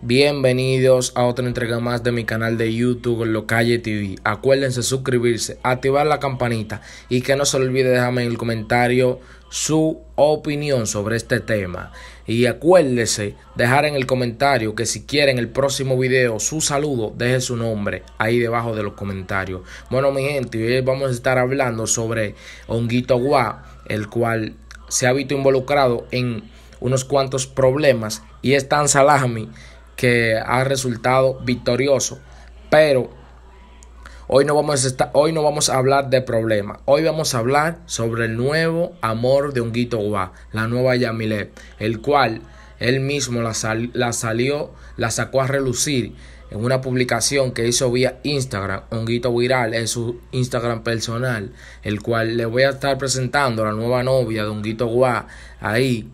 Bienvenidos a otra entrega más de mi canal de YouTube lo Calle TV. Acuérdense suscribirse, activar la campanita y que no se olvide dejarme en el comentario su opinión sobre este tema. Y acuérdense dejar en el comentario que si quieren el próximo video su saludo, deje su nombre ahí debajo de los comentarios. Bueno, mi gente, hoy vamos a estar hablando sobre Honguito Guá, el cual se ha visto involucrado en unos cuantos problemas y es tan salami que ha resultado victorioso. Pero hoy no vamos a, estar, hoy no vamos a hablar de problemas. Hoy vamos a hablar sobre el nuevo amor de Honguito Guá, la nueva Yamile... el cual él mismo la, la salió, la sacó a relucir en una publicación que hizo vía Instagram, Honguito Viral, es su Instagram personal, el cual le voy a estar presentando la nueva novia de Honguito Guá ahí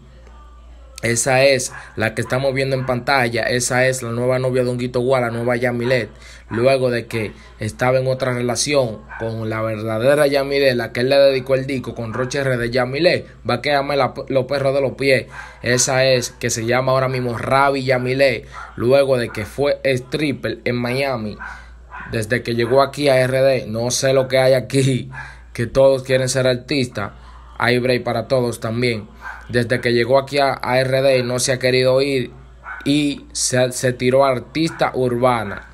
esa es la que estamos viendo en pantalla. Esa es la nueva novia de Honguito la nueva Yamilet. Luego de que estaba en otra relación con la verdadera Yamilet, la que él le dedicó el disco con Roche R de Yamilet. Va a los perros de los pies. Esa es que se llama ahora mismo Ravi Yamilet. Luego de que fue stripper en Miami. Desde que llegó aquí a RD. No sé lo que hay aquí. Que todos quieren ser artistas. Hay break para todos también desde que llegó aquí a, ARD RD no se ha querido ir y se, tiró a artista urbana.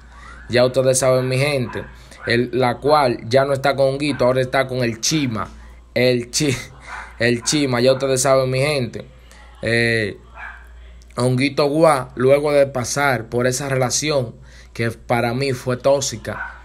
Ya ustedes saben, mi gente, la cual ya no está con Guito, ahora está con el Chima. El, el Chima, ya ustedes saben, mi gente. Eh, Honguito gua luego de pasar por esa relación que para mí fue tóxica,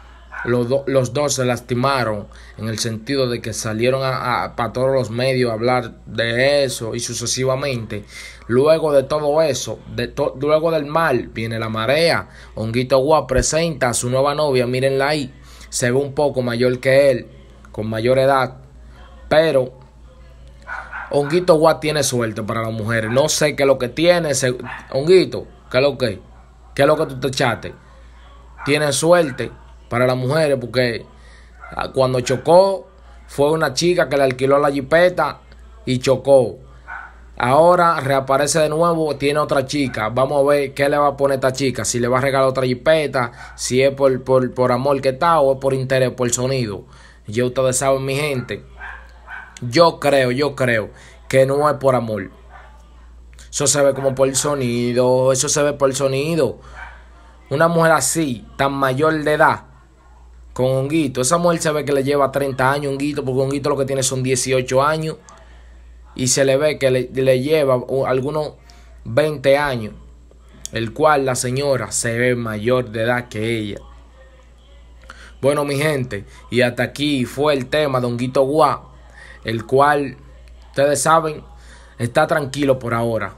los, dos se lastimaron en el sentido de que salieron a, para todos los medios a hablar de eso y sucesivamente. Luego de todo eso, de luego del mal, viene la marea. Honguito gua presenta a su nueva novia, mírenla ahí. Se ve un poco mayor que él, con mayor edad. Pero Honguito gua tiene suerte para las mujeres. No sé qué es lo que tiene. Honguito, ¿qué es lo que? ¿Qué es lo que tú te echaste? Tiene suerte para las mujeres, porque ah, cuando chocó fue una chica que le alquiló la jipeta y chocó. Ahora reaparece de nuevo, tiene otra chica. Vamos a ver qué le va a poner esta chica. Si le va a regalar otra jipeta, si es por, por, amor que está o es por interés, por sonido. Ya ustedes saben, mi gente. Yo creo, yo creo que no es por amor. Eso se ve como por el sonido, eso se ve por el sonido. Una mujer así, tan mayor de edad, con Honguito. Esa mujer se ve que le lleva 30 años Honguito, porque Honguito lo que tiene son 18 años. Y se le ve que le, lleva algunos 20 años, el cual la señora se ve mayor de edad que ella. Bueno, mi gente, y hasta aquí fue el tema de Honguito Gua. el cual, ustedes saben, está tranquilo por ahora.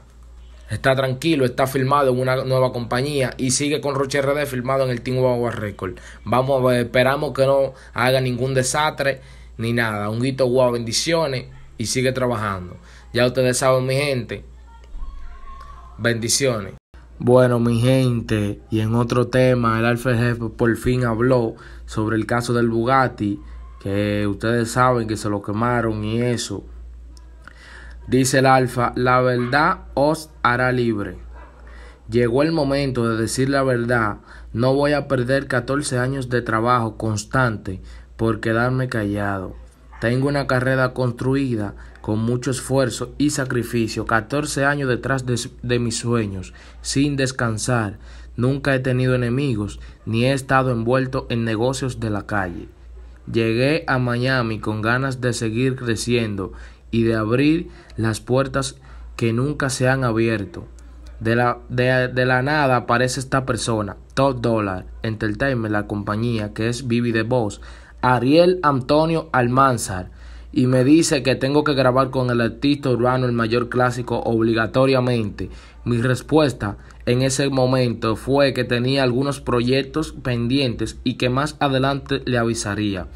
Está tranquilo, está filmado en una nueva compañía y sigue con Roche RD filmado en el Team Wawa Record. Vamos, eh, esperamos que no haga ningún desastre ni nada. Un guito guau, bendiciones y sigue trabajando. Ya ustedes saben, mi gente. Bendiciones. Bueno, mi gente, y en otro tema, el Alfa Jefe por fin habló sobre el caso del Bugatti, que ustedes saben que se lo quemaron y eso. Dice el alfa, la verdad os hará libre. Llegó el momento de decir la verdad. No voy a perder 14 años de trabajo constante por quedarme callado. Tengo una carrera construida con mucho esfuerzo y sacrificio, 14 años detrás de, mis sueños, sin descansar. Nunca he tenido enemigos, ni he estado envuelto en negocios de la calle. Llegué a Miami con ganas de seguir creciendo y de abrir las puertas que nunca se han abierto. De la, de, la nada aparece esta persona, Top Dollar Entertainment, la compañía que es Vivi de voz Ariel Antonio Almanzar, y me dice que tengo que grabar con el artista urbano el mayor clásico obligatoriamente. Mi respuesta en ese momento fue que tenía algunos proyectos pendientes y que más adelante le avisaría.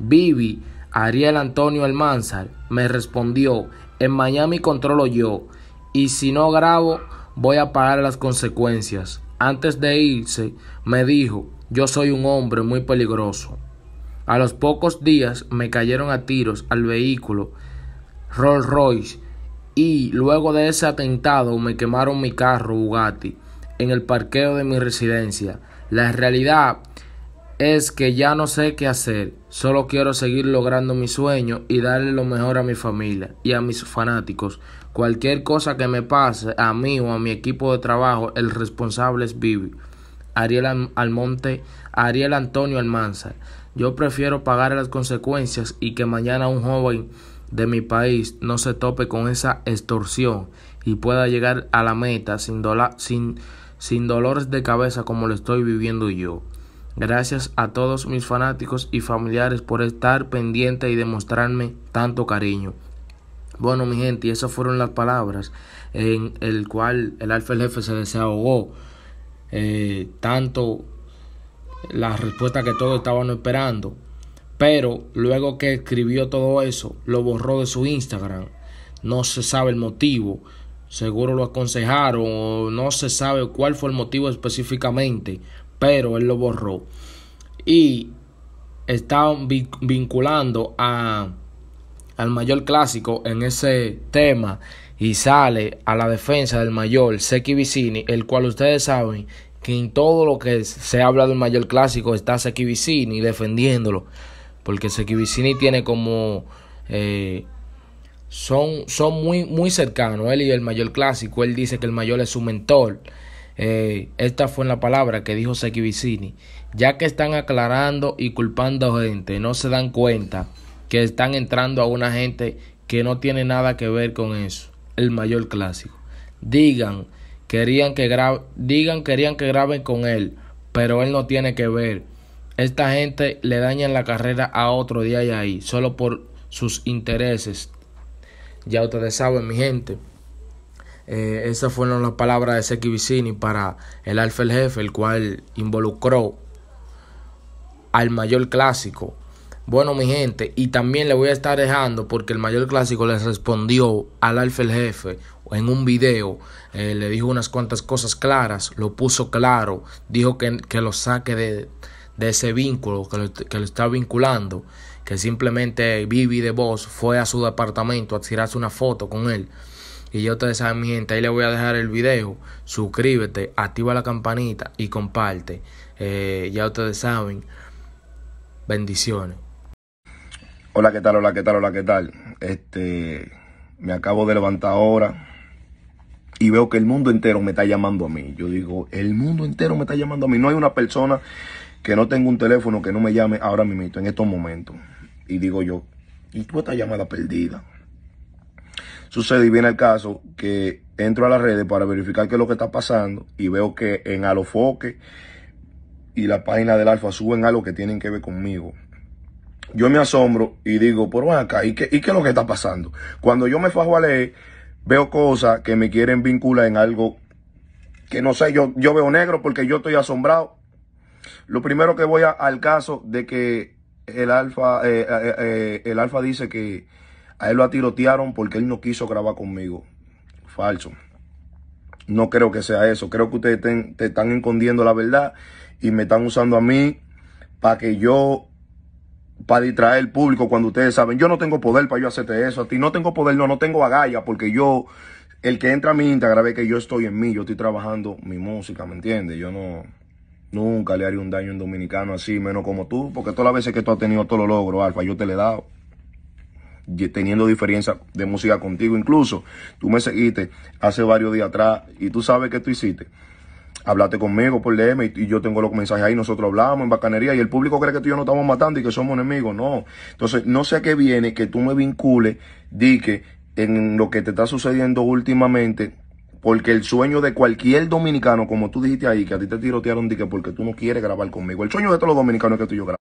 Vivi Ariel Antonio Almanzar me respondió, en Miami controlo yo, y si no grabo, voy a pagar las consecuencias. Antes de irse, me dijo, yo soy un hombre muy peligroso. A los pocos días me cayeron a tiros al vehículo Rolls Royce y luego de ese atentado me quemaron mi carro Bugatti en el parqueo de mi residencia. La realidad es que ya no sé qué hacer, solo quiero seguir logrando mi sueño y darle lo mejor a mi familia y a mis fanáticos. Cualquier cosa que me pase, a mí o a mi equipo de trabajo, el responsable es Vivi. Ariel Almonte, Ariel Antonio Almanza. Yo prefiero pagar las consecuencias y que mañana un joven de mi país no se tope con esa extorsión y pueda llegar a la meta sin dolores de cabeza como lo estoy viviendo yo. Gracias a todos mis fanáticos y familiares por estar pendiente y demostrarme tanto cariño. Bueno, mi gente, y esas fueron las palabras en el cual el Alfa el Jefe se desahogó. Eh, tanto la respuesta que todos estaban esperando. Pero luego que escribió todo eso, lo borró de su Instagram. No se sabe el motivo. Seguro lo aconsejaron o no se sabe cuál fue el motivo específicamente pero él lo borró. Y Está vinculando a, al mayor clásico en ese tema y sale a la defensa del mayor Seki Vicini, el cual ustedes saben que en todo lo que se habla del mayor clásico está Seki Vicini defendiéndolo, porque Seki Vicini tiene como... Eh, son, son muy, muy cercanos, él y el mayor clásico. Él dice que el mayor es su mentor. Eh, esta fue la palabra que dijo Vicini. Ya que están aclarando y culpando a gente, no se dan cuenta que están entrando a una gente que no tiene nada que ver con eso. El mayor clásico. Digan, querían que digan, querían que graben con él, pero él no tiene que ver. Esta gente le dañan la carrera a otro día y ahí, solo por sus intereses. Ya ustedes saben, mi gente. Eh, esas fueron las palabras de Seki Vicini para el Alfa el Jefe, el cual involucró al mayor clásico. Bueno, mi gente, y también le voy a estar dejando porque el mayor clásico le respondió al Alfa el Jefe en un video. Eh, le dijo unas cuantas cosas claras, lo puso claro, dijo que, que lo saque de, de ese vínculo que lo, que lo, está vinculando, que simplemente Vivi de Voz fue a su departamento a tirarse una foto con él. Y ya ustedes saben, mi gente, ahí les voy a dejar el video. Suscríbete, activa la campanita y comparte. Eh, ya ustedes saben. Bendiciones. Hola, ¿qué tal? Hola, ¿qué tal? Hola, ¿qué tal? Este, me acabo de levantar ahora y veo que el mundo entero me está llamando a mí. Yo digo, el mundo entero me está llamando a mí. No hay una persona que no tenga un teléfono que no me llame ahora mismo, en estos momentos. Y digo yo, ¿y tú estás llamada perdida? Sucede y viene el caso que entro a las redes para verificar qué es lo que está pasando y veo que en Alofoque y la página del Alfa suben algo que tienen que ver conmigo. Yo me asombro y digo, por van acá, ¿y qué, ¿y qué es lo que está pasando? Cuando yo me fajo a leer, veo cosas que me quieren vincular en algo que no sé, yo, yo veo negro porque yo estoy asombrado. Lo primero que voy al caso de que el Alfa, eh, eh, eh, el Alfa dice que a él lo atirotearon porque él no quiso grabar conmigo. Falso. No creo que sea eso. Creo que ustedes te están escondiendo la verdad y me están usando a mí para que yo, para distraer al público cuando ustedes saben, yo no tengo poder para yo hacerte eso. A ti no tengo poder, no, no tengo agallas. porque yo, el que entra a mi Instagram ve que yo estoy en mí, yo estoy trabajando mi música, ¿me entiendes? Yo no, nunca le haría un daño a un dominicano así, menos como tú, porque todas las veces que tú has tenido todos lo logros, Alfa, yo te le he dado teniendo diferencia de música contigo. Incluso tú me seguiste hace varios días atrás y tú sabes que tú hiciste. Hablaste conmigo por DM y, yo tengo los mensajes ahí, nosotros hablamos en bacanería y el público cree que tú y yo nos estamos matando y que somos enemigos. No. Entonces, no sé qué viene que tú me vincules, Dique, en lo que te está sucediendo últimamente, porque el sueño de cualquier dominicano, como tú dijiste ahí, que a ti te tirotearon, Dique, porque tú no quieres grabar conmigo. El sueño de todos los dominicanos es que tú y yo grabamos.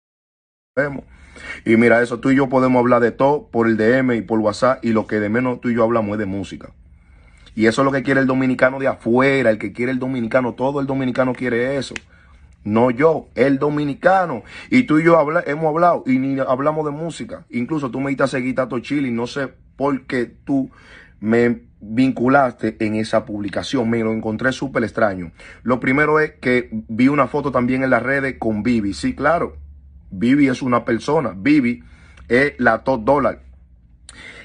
Y mira, eso tú y yo podemos hablar de todo por el DM y por WhatsApp y lo que de menos tú y yo hablamos es de música. Y eso es lo que quiere el dominicano de afuera, el que quiere el dominicano, todo el dominicano quiere eso. No yo, el dominicano. Y tú y yo hemos hablado y ni hablamos de música. Incluso tú me diste a seguir Tato Chile no sé por qué tú me vinculaste en esa publicación. Me lo encontré súper extraño. Lo primero es que vi una foto también en las redes con Vivi. Sí, claro. Vivi es una persona. Vivi es la top dollar.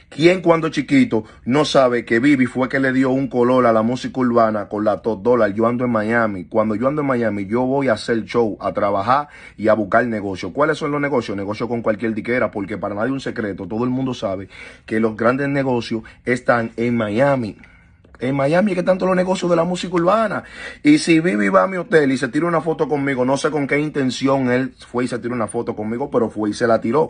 ¿Quién cuando chiquito no sabe que Vivi fue que le dio un color a la música urbana con la top dollar? Yo ando en Miami. Cuando yo ando en Miami, yo voy a hacer show, a trabajar y a buscar negocio. ¿Cuáles son los negocios? Negocio con cualquier diquera, porque para nadie un secreto. Todo el mundo sabe que los grandes negocios están en Miami en Miami, que tanto los negocios de la música urbana. Y si Vivi va a mi hotel y se tira una foto conmigo, no sé con qué intención él fue y se tiró una foto conmigo, pero fue y se la tiró.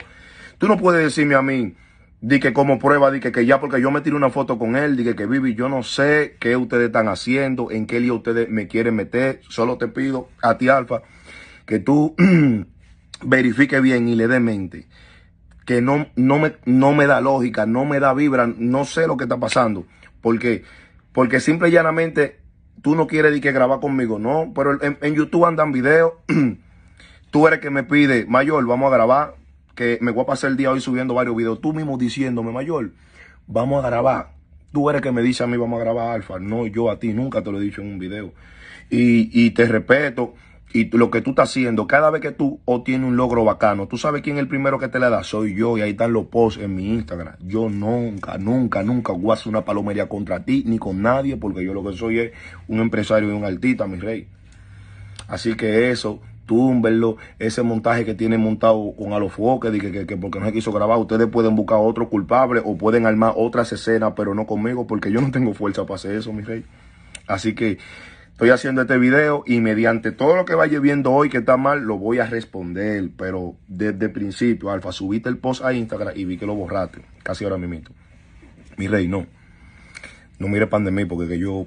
Tú no puedes decirme a mí, di que como prueba, di que, ya porque yo me tiré una foto con él, di que, que Vivi, yo no sé qué ustedes están haciendo, en qué lío ustedes me quieren meter. Solo te pido a ti, Alfa, que tú verifique bien y le dé mente que no, no, me, no me da lógica, no me da vibra, no sé lo que está pasando. Porque porque simple y llanamente tú no quieres que grabar conmigo, no. Pero en, YouTube andan videos. tú eres que me pide, mayor, vamos a grabar. Que me voy a pasar el día hoy subiendo varios videos. Tú mismo diciéndome, mayor, vamos a grabar. Tú eres que me dice a mí, vamos a grabar alfa. No, yo a ti nunca te lo he dicho en un video. Y, y te respeto. Y lo que tú estás haciendo, cada vez que tú obtienes un logro bacano, tú sabes quién es el primero que te la da. Soy yo y ahí están los posts en mi Instagram. Yo nunca, nunca, nunca voy a hacer una palomería contra ti ni con nadie porque yo lo que soy es un empresario y un artista, mi rey. Así que eso, verlo. ese montaje que tienen montado con Alofoque, que, que, que porque no se quiso grabar, ustedes pueden buscar otro culpable o pueden armar otras escenas, pero no conmigo porque yo no tengo fuerza para hacer eso, mi rey. Así que Estoy haciendo este video y mediante todo lo que vaya viendo hoy que está mal, lo voy a responder. Pero desde el principio, Alfa, subiste el post a Instagram y vi que lo borraste. Casi ahora mismo. Mi rey, no. No mire pan de mí porque que yo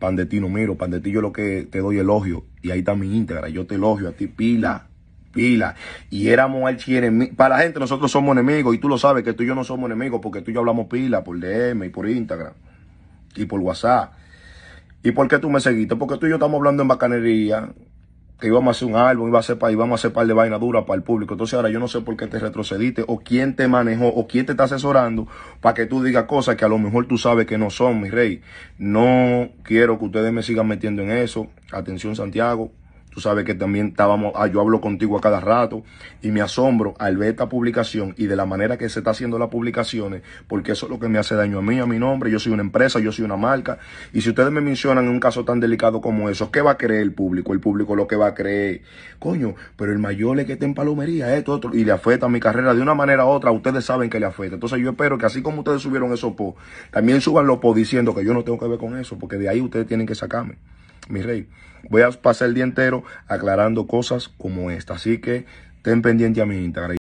pan de ti no miro. Pan de ti yo lo que te doy elogio. Y ahí está mi Instagram. Yo te elogio a ti, pila pila. Y éramos archienemigos. Para la gente, nosotros somos enemigos. Y tú lo sabes que tú y yo no somos enemigos porque tú y yo hablamos pila por DM y por Instagram y por WhatsApp. ¿Y por qué tú me seguiste? Porque tú y yo estamos hablando en bacanería, que íbamos a hacer un álbum, íbamos a hacer, íbamos a hacer par de vaina dura para el público. Entonces ahora yo no sé por qué te retrocediste, o quién te manejó, o quién te está asesorando para que tú digas cosas que a lo mejor tú sabes que no son, mi rey. No quiero que ustedes me sigan metiendo en eso. Atención, Santiago. Tú sabes que también estábamos, ah, yo hablo contigo a cada rato y me asombro al ver esta publicación y de la manera que se está haciendo las publicaciones, porque eso es lo que me hace daño a mí, a mi nombre. Yo soy una empresa, yo soy una marca. Y si ustedes me mencionan en un caso tan delicado como eso, ¿qué va a creer el público? El público lo que va a creer, coño, pero el mayor es que está en palomería, esto, otro, y le afecta a mi carrera de una manera u otra. Ustedes saben que le afecta. Entonces yo espero que así como ustedes subieron esos posts, también suban los posts diciendo que yo no tengo que ver con eso, porque de ahí ustedes tienen que sacarme mi rey, voy a pasar el día entero aclarando cosas como esta. Así que ten pendiente a mi Instagram.